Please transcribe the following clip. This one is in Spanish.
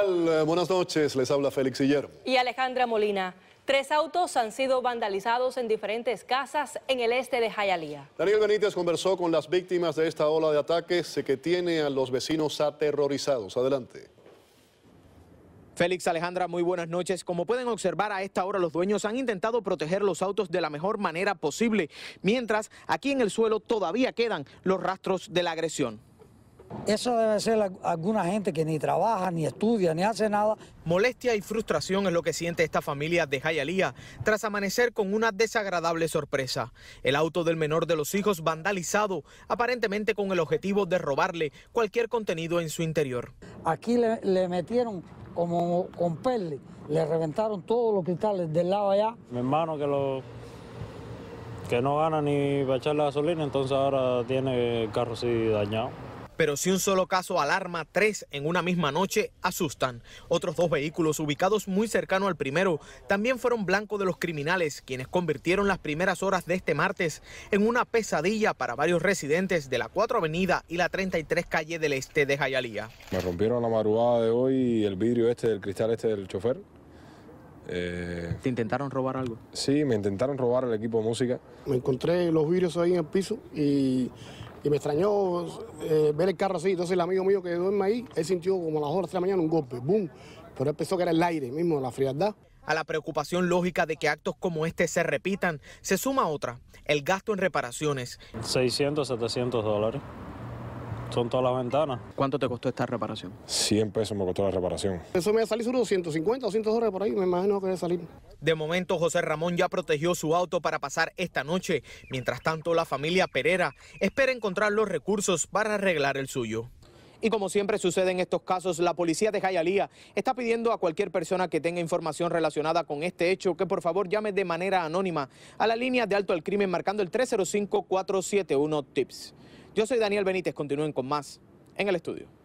Eh, buenas noches, les habla Félix Sillero. Y Alejandra Molina. Tres autos han sido vandalizados en diferentes casas en el este de Jayalía. Daniel Benítez conversó con las víctimas de esta ola de ataques que tiene a los vecinos aterrorizados. Adelante. Félix Alejandra, muy buenas noches. Como pueden observar, a esta hora los dueños han intentado proteger los autos de la mejor manera posible, mientras aquí en el suelo todavía quedan los rastros de la agresión. Eso debe ser alguna gente que ni trabaja, ni estudia, ni hace nada. Molestia y frustración es lo que siente esta familia de Jayalía tras amanecer con una desagradable sorpresa. El auto del menor de los hijos vandalizado, aparentemente con el objetivo de robarle cualquier contenido en su interior. Aquí le, metieron como con perle, le reventaron todos los cristales del lado allá. Mi hermano que no gana ni para echar la gasolina, entonces ahora tiene el carro así dañado pero si un solo caso alarma, tres en una misma noche asustan. Otros dos vehículos ubicados muy cercano al primero también fueron blanco de los criminales, quienes convirtieron las primeras horas de este martes en una pesadilla para varios residentes de la 4 Avenida y la 33 Calle del Este de Jayalía. Me rompieron la madrugada de hoy el vidrio este, del cristal este del chofer. Eh, ¿Te intentaron robar algo? Sí, me intentaron robar el equipo de música. Me encontré los vidrios ahí en el piso y y me extrañó eh, ver el carro así. Entonces el amigo mío que duerme ahí, él sintió como a las horas de la mañana un golpe, ¡boom! Pero él pensó que era el aire mismo, la frialdad. A la preocupación lógica de que actos como este se repitan, se suma otra, el gasto en reparaciones. 600, 700 dólares. Son todas las ventanas. ¿Cuánto te costó esta reparación? 100 pesos me costó la reparación. Eso me va a salir solo 150, 200 dólares por ahí, me imagino que a salir. De momento, José Ramón ya protegió su auto para pasar esta noche. Mientras tanto, la familia Pereira espera encontrar los recursos para arreglar el suyo. Y como siempre sucede en estos casos, la policía de Jayalía está pidiendo a cualquier persona que tenga información relacionada con este hecho que por favor llame de manera anónima a la línea de alto al crimen marcando el 305-471-TIPS. Yo soy Daniel Benítez, continúen con más en el estudio.